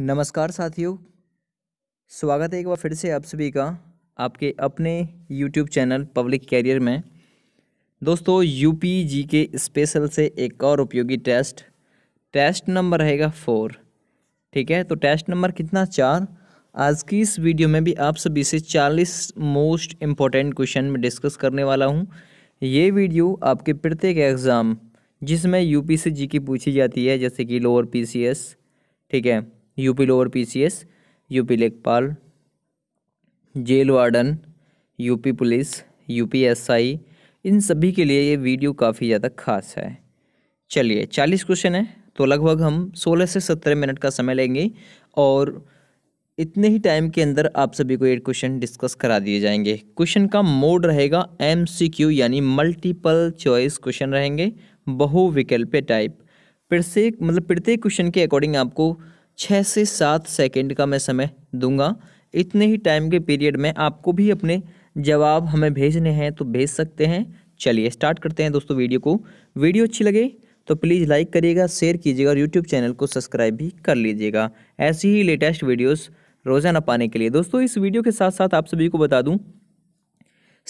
नमस्कार साथियों स्वागत है एक बार फिर से आप सभी का आपके अपने यूट्यूब चैनल पब्लिक कैरियर में दोस्तों यूपी जी के स्पेशल से एक और उपयोगी टेस्ट टेस्ट नंबर रहेगा फोर ठीक है तो टेस्ट नंबर कितना चार आज की इस वीडियो में भी आप सभी से चालीस मोस्ट इम्पॉर्टेंट क्वेश्चन में डिस्कस करने वाला हूँ ये वीडियो आपके प्रत्येक एग्ज़ाम जिसमें यू पी जी की पूछी जाती है जैसे कि लोअर पी ठीक है यूपी लोअर पीसीएस यूपी लेखपाल jail warden UP police UP SI इन सभी के लिए ये वीडियो काफ़ी ज़्यादा खास है चलिए चालीस क्वेश्चन है तो लगभग हम सोलह से सत्रह मिनट का समय लेंगे और इतने ही टाइम के अंदर आप सभी को ये क्वेश्चन डिस्कस करा दिए जाएंगे क्वेश्चन का मोड रहेगा एम सी क्यू यानी मल्टीपल चॉइस क्वेश्चन रहेंगे बहुविकल्प टाइप प्रत्येक मतलब प्रत्येक क्वेश्चन के अकॉर्डिंग आपको छः से सात सेकंड का मैं समय दूंगा इतने ही टाइम के पीरियड में आपको भी अपने जवाब हमें भेजने हैं तो भेज सकते हैं चलिए स्टार्ट करते हैं दोस्तों वीडियो को वीडियो अच्छी लगे तो प्लीज़ लाइक करिएगा शेयर कीजिएगा और यूट्यूब चैनल को सब्सक्राइब भी कर लीजिएगा ऐसी ही लेटेस्ट वीडियोज़ रोज़ाना पाने के लिए दोस्तों इस वीडियो के साथ साथ आप सभी को बता दूँ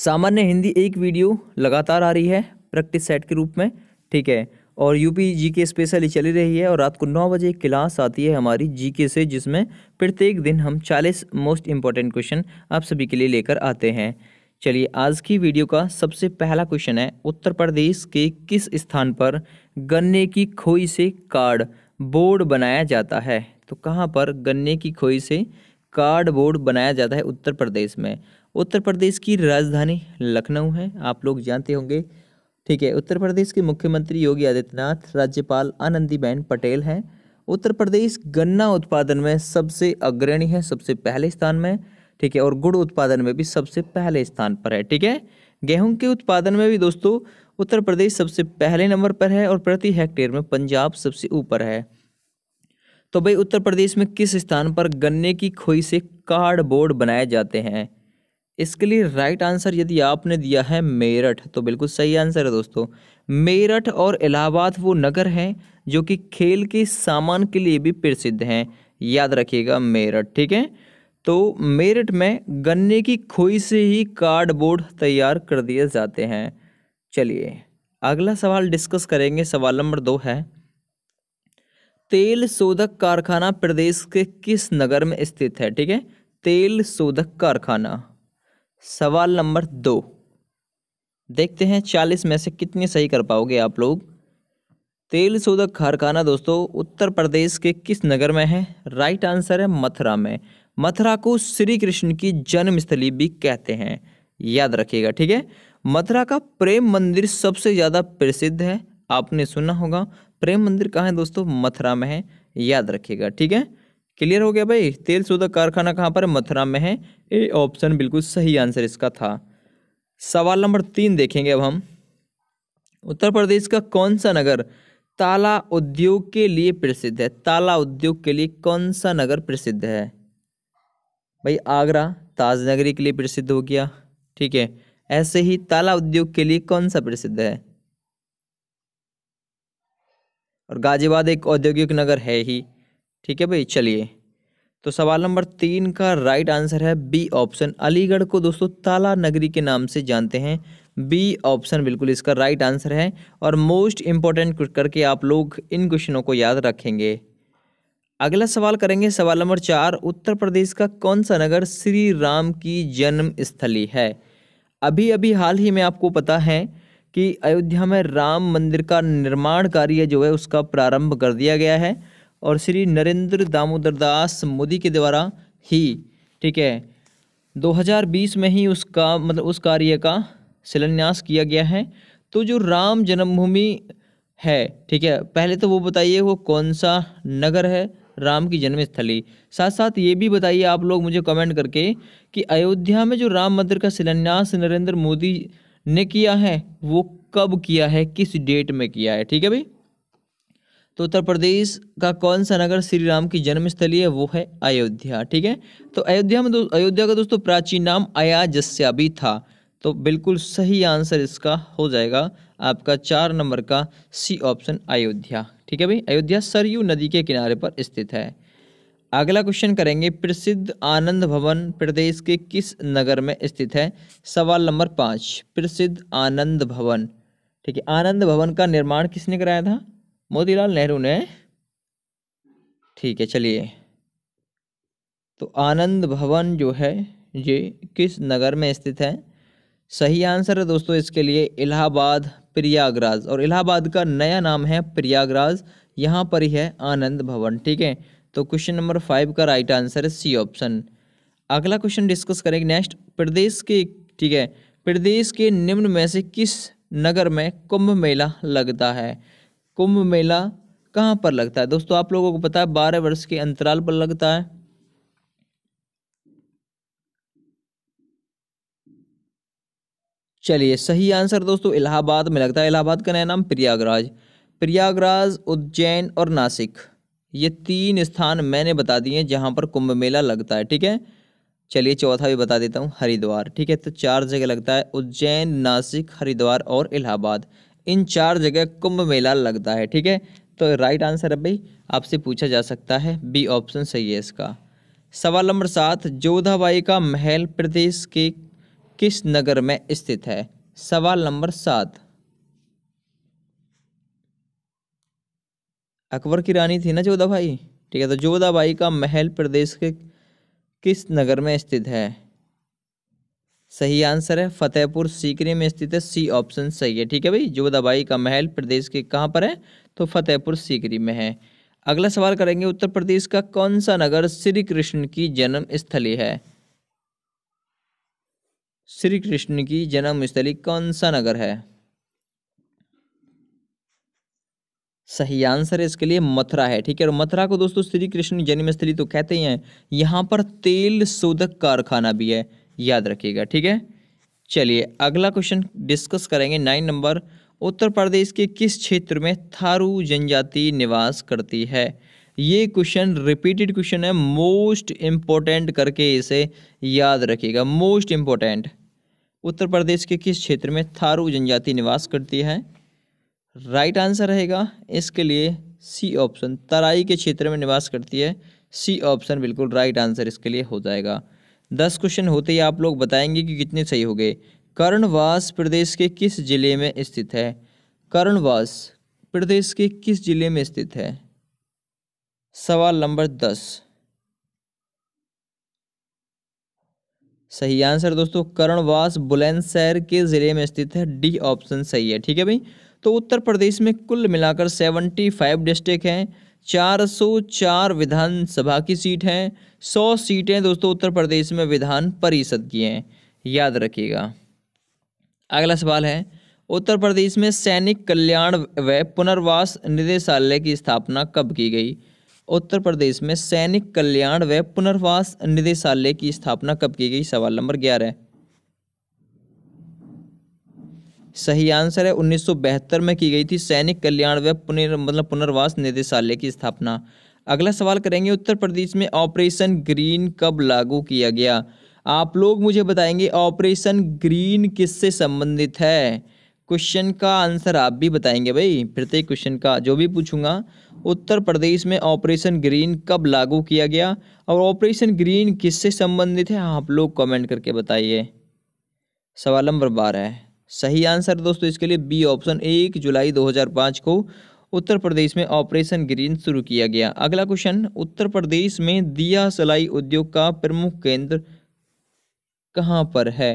सामान्य हिंदी एक वीडियो लगातार आ रही है प्रैक्टिस सेट के रूप में ठीक है और यूपी जीके स्पेशली चली रही है और रात को नौ बजे क्लास आती है हमारी जीके से जिसमें प्रत्येक दिन हम चालीस मोस्ट इम्पॉर्टेंट क्वेश्चन आप सभी के लिए लेकर आते हैं चलिए आज की वीडियो का सबसे पहला क्वेश्चन है उत्तर प्रदेश के किस स्थान पर गन्ने की खोई से कार्ड बोर्ड बनाया जाता है तो कहाँ पर गन्ने की खोई से कार्ड बोर्ड बनाया जाता है उत्तर प्रदेश में उत्तर प्रदेश की राजधानी लखनऊ है आप लोग जानते होंगे ठीक है उत्तर प्रदेश के मुख्यमंत्री योगी आदित्यनाथ राज्यपाल आनंदीबेन पटेल हैं उत्तर प्रदेश गन्ना उत्पादन में सबसे अग्रणी है सबसे पहले स्थान में ठीक है और गुड़ उत्पादन में भी सबसे पहले स्थान पर है ठीक है गेहूं के उत्पादन में भी दोस्तों उत्तर प्रदेश सबसे पहले नंबर पर है और प्रति हेक्टेयर में पंजाब सबसे ऊपर है तो भाई उत्तर प्रदेश में किस स्थान पर गन्ने की खोई से कार्डबोर्ड बनाए जाते हैं इसके लिए राइट आंसर यदि आपने दिया है मेरठ तो बिल्कुल सही आंसर है दोस्तों मेरठ और इलाहाबाद वो नगर हैं जो कि खेल के सामान के लिए भी प्रसिद्ध हैं याद रखिएगा मेरठ ठीक है तो मेरठ में गन्ने की खोई से ही कार्डबोर्ड तैयार कर दिए जाते हैं चलिए अगला सवाल डिस्कस करेंगे सवाल नंबर दो है तेल शोधक कारखाना प्रदेश के किस नगर में स्थित है ठीक है तेल शोधक कारखाना सवाल नंबर दो देखते हैं चालीस में से कितने सही कर पाओगे आप लोग तेल शोधक कारखाना दोस्तों उत्तर प्रदेश के किस नगर में है राइट आंसर है मथुरा में मथुरा को श्री कृष्ण की जन्मस्थली भी कहते हैं याद रखिएगा ठीक है मथुरा का प्रेम मंदिर सबसे ज़्यादा प्रसिद्ध है आपने सुना होगा प्रेम मंदिर कहाँ है दोस्तों मथुरा में है याद रखिएगा ठीक है क्लियर हो गया भाई तेल शोधक कारखाना कहाँ पर मथुरा में है ए ऑप्शन बिल्कुल सही आंसर इसका था सवाल नंबर तीन देखेंगे अब हम उत्तर प्रदेश का कौन सा नगर ताला उद्योग के लिए प्रसिद्ध है ताला उद्योग के लिए कौन सा नगर प्रसिद्ध है भाई आगरा ताजनगरी के लिए प्रसिद्ध हो गया ठीक है ऐसे ही ताला उद्योग के लिए कौन सा प्रसिद्ध है और गाजियाबाद एक औद्योगिक नगर है ही ठीक है भाई चलिए तो सवाल नंबर तीन का राइट आंसर है बी ऑप्शन अलीगढ़ को दोस्तों ताला नगरी के नाम से जानते हैं बी ऑप्शन बिल्कुल इसका राइट आंसर है और मोस्ट इम्पॉर्टेंट करके आप लोग इन क्वेश्चनों को याद रखेंगे अगला सवाल करेंगे सवाल नंबर चार उत्तर प्रदेश का कौन सा नगर श्री राम की जन्म स्थली है अभी अभी हाल ही में आपको पता है कि अयोध्या में राम मंदिर का निर्माण कार्य जो है उसका प्रारंभ कर दिया गया है और श्री नरेंद्र दामोदर दास मोदी के द्वारा ही ठीक है 2020 में ही उसका मतलब उस कार्य का शिलान्यास किया गया है तो जो राम जन्मभूमि है ठीक है पहले तो वो बताइए वो कौन सा नगर है राम की जन्मस्थली साथ साथ ये भी बताइए आप लोग मुझे कमेंट करके कि अयोध्या में जो राम मंदिर का शिलान्यास नरेंद्र मोदी ने किया है वो कब किया है किस डेट में किया है ठीक है भाई तो उत्तर प्रदेश का कौन सा नगर श्री राम की जन्मस्थली है वो है अयोध्या ठीक है तो अयोध्या में अयोध्या का दोस्तों प्राचीन नाम अयाजस्या भी था तो बिल्कुल सही आंसर इसका हो जाएगा आपका चार नंबर का सी ऑप्शन अयोध्या ठीक है भाई अयोध्या सरयू नदी के किनारे पर स्थित है अगला क्वेश्चन करेंगे प्रसिद्ध आनंद भवन प्रदेश के किस नगर में स्थित है सवाल नंबर पाँच प्रसिद्ध आनंद भवन ठीक है आनंद भवन का निर्माण किसने कराया था मोतीलाल नेहरू ने ठीक है चलिए तो आनंद भवन जो है ये किस नगर में स्थित है सही आंसर है दोस्तों इसके लिए इलाहाबाद प्रयागराज और इलाहाबाद का नया नाम है प्रयागराज यहाँ पर ही है आनंद भवन ठीक है तो क्वेश्चन नंबर फाइव का राइट आंसर है सी ऑप्शन अगला क्वेश्चन डिस्कस करेंगे नेक्स्ट प्रदेश के ठीक है प्रदेश के निम्न में से किस नगर में कुंभ मेला लगता है कुंभ मेला कहाँ पर लगता है दोस्तों आप लोगों को पता है बारह वर्ष के अंतराल पर लगता है चलिए सही आंसर दोस्तों इलाहाबाद में लगता है इलाहाबाद का नया नाम प्रयागराज प्रयागराज उज्जैन और नासिक ये तीन स्थान मैंने बता दिए जहाँ पर कुंभ मेला लगता है ठीक है चलिए चौथा भी बता देता हूँ हरिद्वार ठीक है तो चार जगह लगता है उज्जैन नासिक हरिद्वार और इलाहाबाद इन चार जगह कुंभ मेला लगता है ठीक है तो राइट आंसर है भाई आपसे पूछा जा सकता है बी ऑप्शन सही है इसका सवाल नंबर सात जोधाबाई का महल प्रदेश के किस नगर में स्थित है सवाल नंबर सात अकबर की रानी थी ना जोधाबाई ठीक है तो जोधाबाई का महल प्रदेश के किस नगर में स्थित है सही आंसर है फतेहपुर सीकरी में स्थित है सी ऑप्शन सही है ठीक है भाई जोधाबाई का महल प्रदेश के कहाँ पर है तो फतेहपुर सीकरी में है अगला सवाल करेंगे उत्तर प्रदेश का कौन सा नगर श्री कृष्ण की जन्म स्थली है श्री कृष्ण की जन्म स्थली कौन सा नगर है सही आंसर है इसके लिए मथुरा है ठीक है और मथुरा को दोस्तों श्री कृष्ण जन्मस्थली तो कहते ही हैं यहाँ पर तेल शोधक कारखाना भी है याद रखिएगा ठीक है चलिए अगला क्वेश्चन डिस्कस करेंगे नाइन नंबर उत्तर प्रदेश के किस क्षेत्र में थारू जनजाति निवास करती है ये क्वेश्चन रिपीटेड क्वेश्चन है मोस्ट इम्पोर्टेंट करके इसे याद रखिएगा मोस्ट इम्पोर्टेंट उत्तर प्रदेश के किस क्षेत्र में थारू जनजाति निवास करती है राइट आंसर रहेगा इसके लिए सी ऑप्शन तराई के क्षेत्र में निवास करती है सी ऑप्शन बिल्कुल राइट आंसर इसके लिए हो जाएगा दस क्वेश्चन होते ही आप लोग बताएंगे कि कितने सही हो गए कर्णवास प्रदेश के किस जिले में स्थित है कर्णवास प्रदेश के किस जिले में स्थित है सवाल नंबर दस सही आंसर दोस्तों कर्णवास बुलंदशहर के ज़िले में स्थित है डी ऑप्शन सही है ठीक है भाई तो उत्तर प्रदेश में कुल मिलाकर सेवेंटी फाइव डिस्ट्रिक्ट हैं 404 विधानसभा की सीट हैं 100 सीटें दोस्तों उत्तर प्रदेश में विधान परिषद की हैं याद रखिएगा अगला सवाल है उत्तर प्रदेश में सैनिक कल्याण व पुनर्वास निदेशालय की स्थापना कब की गई उत्तर प्रदेश में सैनिक कल्याण व पुनर्वास निदेशालय की स्थापना कब की गई सवाल नंबर ग्यारह सही आंसर है उन्नीस में की गई थी सैनिक कल्याण व पुनर् मतलब पुनर्वास निदेशालय की स्थापना अगला सवाल करेंगे उत्तर प्रदेश में ऑपरेशन ग्रीन कब लागू किया गया आप लोग मुझे बताएंगे ऑपरेशन ग्रीन किससे संबंधित है क्वेश्चन का आंसर आप भी बताएंगे भाई प्रत्येक क्वेश्चन का जो भी पूछूंगा उत्तर प्रदेश में ऑपरेशन ग्रीन कब लागू किया गया और ऑपरेशन ग्रीन किससे संबंधित है आप लोग कमेंट करके बताइए सवाल नंबर बारह सही आंसर दोस्तों इसके लिए बी ऑप्शन एक जुलाई 2005 को उत्तर प्रदेश में ऑपरेशन ग्रीन शुरू किया गया अगला क्वेश्चन उत्तर प्रदेश में दिया सलाई उद्योग का प्रमुख केंद्र कहाँ पर है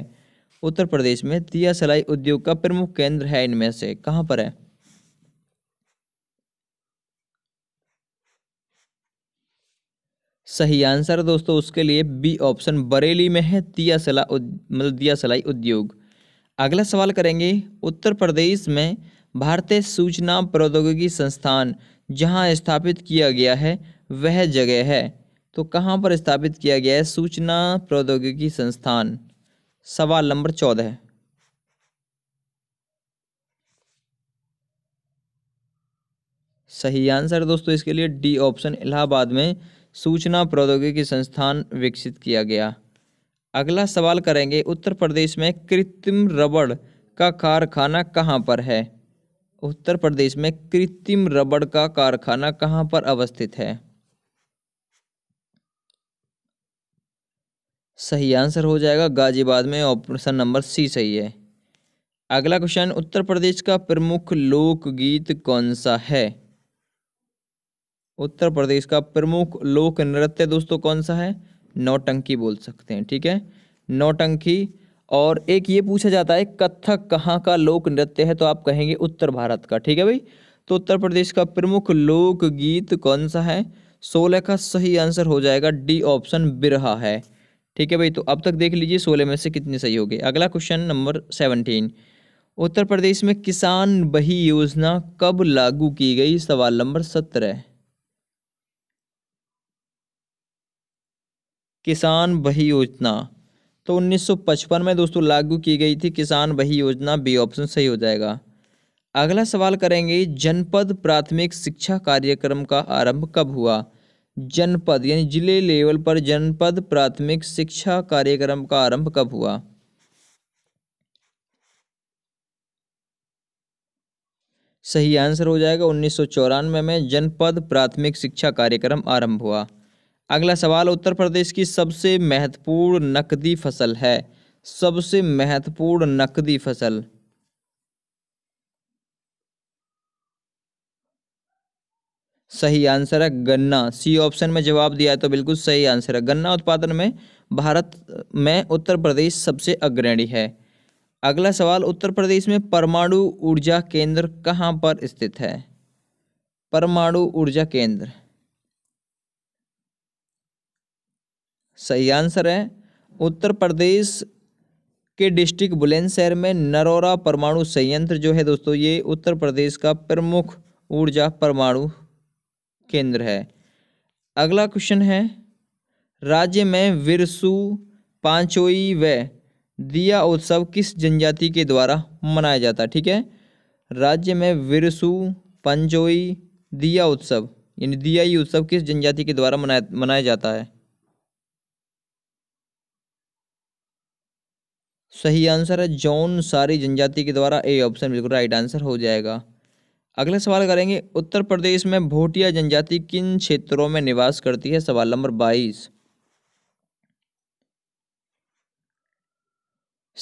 उत्तर प्रदेश में दिया सलाई उद्योग का प्रमुख केंद्र है इनमें से कहाँ पर है सही आंसर दोस्तों उसके लिए बी ऑप्शन बरेली में है दिया सला मतलब दिया सलाई उद्योग अगला सवाल करेंगे उत्तर प्रदेश में भारतीय सूचना प्रौद्योगिकी संस्थान जहां स्थापित किया गया है वह जगह है तो कहां पर स्थापित किया गया है सूचना प्रौद्योगिकी संस्थान सवाल नंबर चौदह सही आंसर दोस्तों इसके लिए डी ऑप्शन इलाहाबाद में सूचना प्रौद्योगिकी संस्थान विकसित किया गया अगला सवाल करेंगे उत्तर प्रदेश में कृत्रिम रबड़ का कारखाना कहाँ पर है उत्तर प्रदेश में कृत्रिम रबड़ का कारखाना कहाँ पर अवस्थित है सही आंसर हो जाएगा गाजीबाद में ऑप्शन नंबर सी सही है अगला क्वेश्चन उत्तर प्रदेश का प्रमुख लोकगीत कौन सा है उत्तर प्रदेश का प्रमुख लोक नृत्य दोस्तों कौन सा है नौटंकी बोल सकते हैं ठीक है नौटंकी और एक ये पूछा जाता है कथक कहाँ का लोक नृत्य है तो आप कहेंगे उत्तर भारत का ठीक है भाई तो उत्तर प्रदेश का प्रमुख लोक गीत कौन सा है सोलह का सही आंसर हो जाएगा डी ऑप्शन बिरहा है ठीक है भाई तो अब तक देख लीजिए सोलह में से कितने सही हो गए अगला question number seventeen Uttar Pradesh में किसान बही योजना कब लागू की गई सवाल नंबर सत्रह किसान वही योजना तो 1955 में दोस्तों लागू की गई थी किसान वही योजना बी ऑप्शन सही हो जाएगा अगला सवाल करेंगे जनपद प्राथमिक शिक्षा कार्यक्रम का आरंभ कब हुआ जनपद यानी जिले लेवल पर जनपद प्राथमिक शिक्षा कार्यक्रम का आरंभ कब हुआ सही आंसर हो जाएगा उन्नीस में जनपद प्राथमिक शिक्षा कार्यक्रम आरंभ हुआ अगला सवाल उत्तर प्रदेश की सबसे महत्वपूर्ण नकदी फसल है सबसे महत्वपूर्ण नकदी फसल सही आंसर है गन्ना सी ऑप्शन में जवाब दिया है तो बिल्कुल सही आंसर है गन्ना उत्पादन में भारत में उत्तर प्रदेश सबसे अग्रणी है अगला सवाल उत्तर प्रदेश में परमाणु ऊर्जा केंद्र कहाँ पर स्थित है परमाणु ऊर्जा केंद्र सही आंसर है उत्तर प्रदेश के डिस्ट्रिक्ट बुलंदशहर में नरोरा परमाणु संयंत्र जो है दोस्तों ये उत्तर प्रदेश का प्रमुख ऊर्जा परमाणु केंद्र है अगला क्वेश्चन है राज्य में विरसु पांचोई व दिया उत्सव किस जनजाति के द्वारा मनाया जाता है ठीक है राज्य में विरसु पंचोई दिया उत्सव यानी दियाई उत्सव किस जनजाति के द्वारा मनाया मनाया जाता है सही आंसर है जौन सारी जनजाति के द्वारा ए ऑप्शन बिल्कुल राइट आंसर हो जाएगा अगला सवाल करेंगे उत्तर प्रदेश में भोटिया जनजाति किन क्षेत्रों में निवास करती है सवाल नंबर बाईस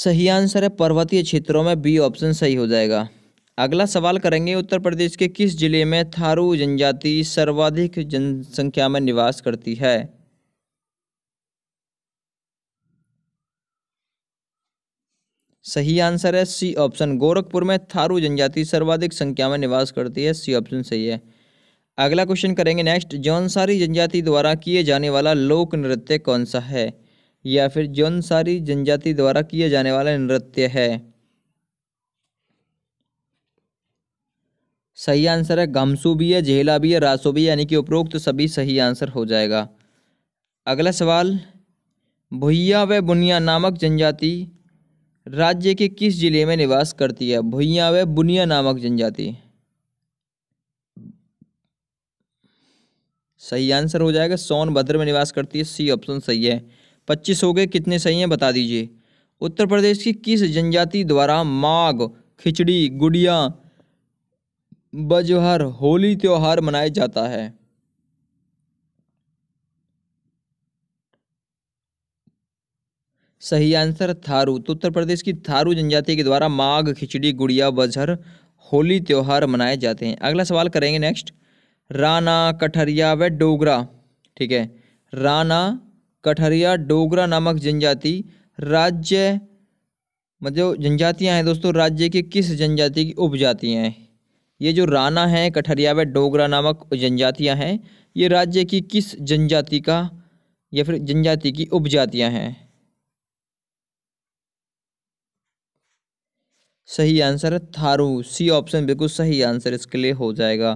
सही आंसर है पर्वतीय क्षेत्रों में बी ऑप्शन सही हो जाएगा अगला सवाल करेंगे उत्तर प्रदेश के किस जिले में थारू जनजाति सर्वाधिक जनसंख्या में निवास करती है सही आंसर है सी ऑप्शन गोरखपुर में थारू जनजाति सर्वाधिक संख्या में निवास करती है सी ऑप्शन सही है अगला क्वेश्चन करेंगे नेक्स्ट जौनसारी जनजाति द्वारा किए जाने वाला लोक नृत्य कौन सा है या फिर जौनसारी जनजाति द्वारा किए जाने वाला नृत्य है सही आंसर है गमसू भी है झेला भी है रासो भी यानी कि उपरोक्त तो सभी सही आंसर हो जाएगा अगला सवाल भुइया व बुनिया नामक जनजाति राज्य के किस जिले में निवास करती है भुइया व बुनिया नामक जनजाति सही आंसर हो जाएगा सोनभद्र में निवास करती है सी ऑप्शन सही है पच्चीस हो गए कितने सही हैं बता दीजिए उत्तर प्रदेश की किस जनजाति द्वारा माघ खिचड़ी गुड़िया बजहर होली त्यौहार मनाया जाता है सही आंसर थारू तो उत्तर प्रदेश की थारू जनजाति के द्वारा माघ खिचड़ी गुड़िया बजहर होली त्यौहार मनाए जाते हैं अगला सवाल करेंगे नेक्स्ट राना कठरिया व डोगरा ठीक है राना कठरिया डोगरा नामक जनजाति राज्य मतलब जनजातियां हैं दोस्तों राज्य के किस जनजाति की उपजातियां हैं ये जो राना हैं कठरिया व डोगरा नामक जनजातियां हैं ये राज्य की किस जनजाति का या फिर जनजाति की उपजातियां हैं सही आंसर है थारू सी ऑप्शन बिल्कुल सही आंसर इसके लिए हो जाएगा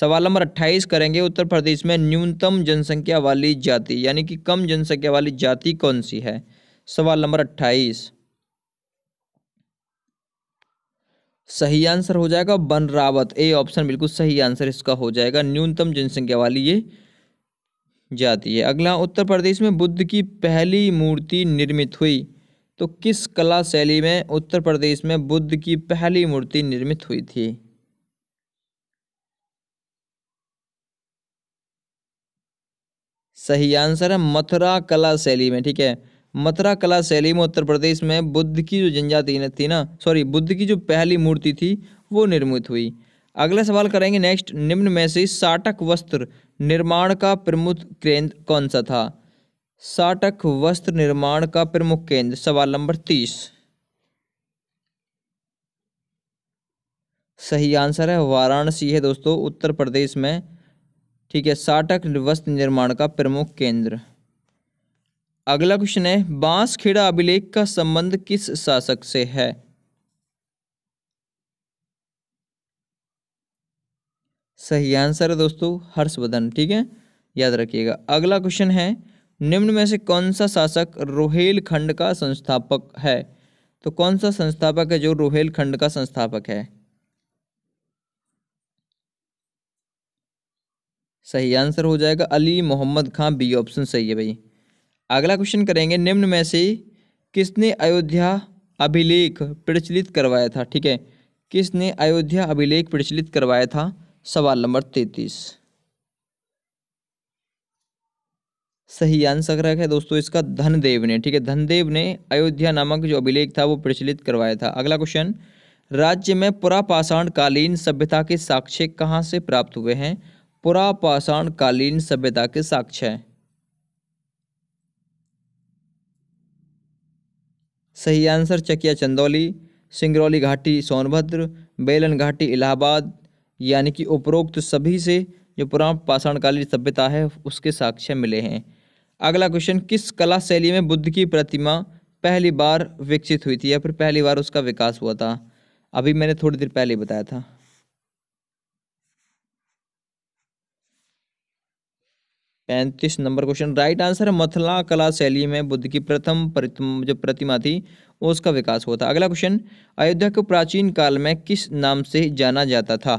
सवाल नंबर अट्ठाईस करेंगे उत्तर प्रदेश में न्यूनतम जनसंख्या वाली जाति यानी कि कम जनसंख्या वाली जाति कौन सी है सवाल नंबर अट्ठाईस सही आंसर हो जाएगा बनरावत ए ऑप्शन बिल्कुल सही आंसर इसका हो जाएगा न्यूनतम जनसंख्या वाली ये जाति है अगला उत्तर प्रदेश में बुद्ध की पहली मूर्ति निर्मित हुई तो किस कला शैली में उत्तर प्रदेश में बुद्ध की पहली मूर्ति निर्मित हुई थी सही आंसर है मथुरा कला शैली में ठीक है मथुरा कला शैली में उत्तर प्रदेश में बुद्ध की जो जनजाति थी ना सॉरी बुद्ध की जो पहली मूर्ति थी वो निर्मित हुई अगला सवाल करेंगे नेक्स्ट निम्न में से साटक वस्त्र निर्माण का प्रमुख केंद्र कौन सा था साटक वस्त्र निर्माण का प्रमुख केंद्र सवाल नंबर तीस सही आंसर है वाराणसी है दोस्तों उत्तर प्रदेश में ठीक है साटक वस्त्र निर्माण का प्रमुख केंद्र अगला क्वेश्चन है बांसखेड़ा अभिलेख का संबंध किस शासक से है सही आंसर है दोस्तों हर्षवर्धन ठीक है याद रखिएगा अगला क्वेश्चन है निम्न में से कौन सा शासक रोहेलखंड का संस्थापक है तो कौन सा संस्थापक है जो रोहेलखंड का संस्थापक है सही आंसर हो जाएगा अली मोहम्मद खां बी ऑप्शन सही है भाई अगला क्वेश्चन करेंगे निम्न में से किसने अयोध्या अभिलेख प्रचलित करवाया था ठीक है किसने अयोध्या अभिलेख प्रचलित करवाया था सवाल नंबर तैतीस सही आंसर है दोस्तों इसका धनदेव ने ठीक है धनदेव ने अयोध्या नामक जो अभिलेख था वो प्रचलित करवाया था अगला क्वेश्चन राज्य में पुरापाषाण कालीन सभ्यता के साक्ष्य कहाँ से प्राप्त हुए हैं पुरापाषाण कालीन सभ्यता के साक्ष्य सही आंसर चकिया चंदौली सिंगरौली घाटी सोनभद्र बेलन घाटी इलाहाबाद यानी कि उपरोक्त सभी से जो पुरापाषाणकालीन सभ्यता है उसके साक्ष्य मिले हैं अगला क्वेश्चन किस कला शैली में बुद्ध की प्रतिमा पहली बार विकसित हुई थी या फिर पहली बार उसका विकास हुआ था अभी मैंने थोड़ी देर पहले बताया था पैंतीस नंबर क्वेश्चन राइट आंसर है मथला कला शैली में बुद्ध की प्रथम जो प्रतिमा थी उसका विकास हुआ था अगला क्वेश्चन अयोध्या को प्राचीन काल में किस नाम से जाना जाता था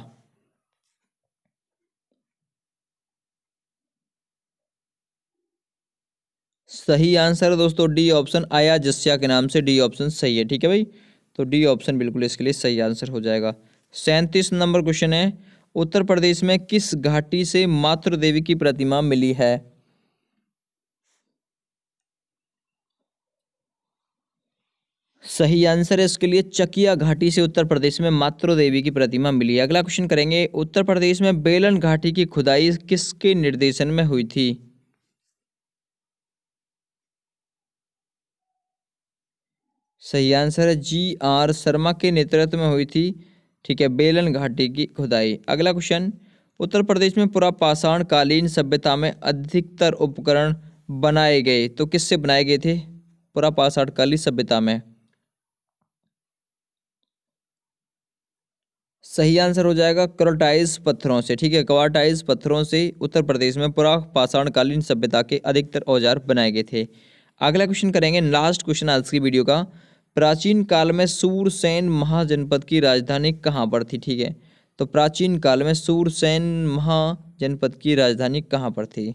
सही आंसर है दोस्तों डी ऑप्शन आया जस्या के नाम से डी ऑप्शन सही है ठीक है भाई तो डी ऑप्शन बिल्कुल इसके लिए सही आंसर हो जाएगा सैंतीस नंबर क्वेश्चन है उत्तर प्रदेश में किस घाटी से मातृ देवी की प्रतिमा मिली है सही आंसर है इसके लिए चकिया घाटी से उत्तर प्रदेश में मातृ देवी की प्रतिमा मिली है अगला क्वेश्चन करेंगे उत्तर प्रदेश में बेलन घाटी की खुदाई किसके निर्देशन में हुई थी सही आंसर है जी आर शर्मा के नेतृत्व में हुई थी ठीक है बेलन घाटी की खुदाई अगला क्वेश्चन उत्तर प्रदेश में पूरा पाषाण कालीन सभ्यता में अधिकतर उपकरण बनाए गए तो किससे बनाए गए थे पूरा पाषाण कालीन सभ्यता में सही आंसर हो जाएगा क्रोटाइज पत्थरों से ठीक है क्वार्टाइज पत्थरों से उत्तर प्रदेश में पूरा पाषाणकालीन सभ्यता के अधिकतर औजार बनाए गए थे अगला क्वेश्चन करेंगे लास्ट क्वेश्चन आज की वीडियो का प्राचीन काल में सूरसेन महाजनपद की राजधानी कहाँ पर थी ठीक है तो प्राचीन काल में सूरसेन महाजनपद की राजधानी कहाँ पर थी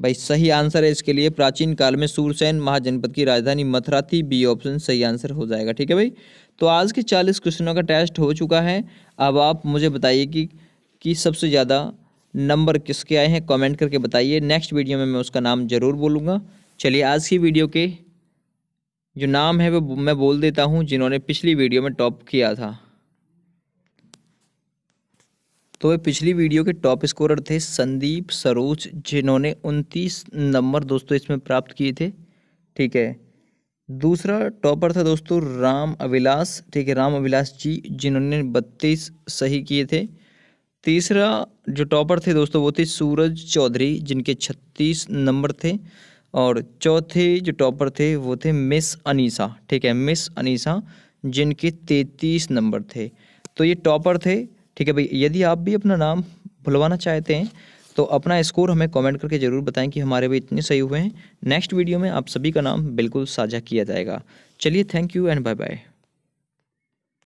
भाई सही आंसर है इसके लिए प्राचीन काल में सूरसेन महाजनपद की राजधानी मथुरा थी बी ऑप्शन सही आंसर हो जाएगा ठीक है भाई तो आज के चालीस क्वेश्चनों का टेस्ट हो चुका है अब आप मुझे बताइए कि कि सबसे ज़्यादा नंबर किसके आए हैं कमेंट करके बताइए नेक्स्ट वीडियो में मैं उसका नाम ज़रूर बोलूँगा चलिए आज की वीडियो के जो नाम है वो मैं बोल देता हूँ जिन्होंने पिछली वीडियो में टॉप किया था तो वे पिछली वीडियो के टॉप स्कोरर थे संदीप सरोज जिन्होंने उनतीस नंबर दोस्तों इसमें प्राप्त किए थे ठीक है दूसरा टॉपर था दोस्तों राम अविलास ठीक है राम अविलास जी जिन्होंने बत्तीस सही किए थे तीसरा जो टॉपर थे दोस्तों वो थे सूरज चौधरी जिनके छत्तीस नंबर थे और चौथे जो टॉपर थे वो थे मिस अनीसा ठीक है मिस अनीसा जिनके तैतीस नंबर थे तो ये टॉपर थे ठीक है भाई यदि आप भी अपना नाम भुलवाना चाहते हैं तो अपना स्कोर हमें कमेंट करके ज़रूर बताएं कि हमारे भी इतने सही हुए हैं नेक्स्ट वीडियो में आप सभी का नाम बिल्कुल साझा किया जाएगा चलिए thank you and bye bye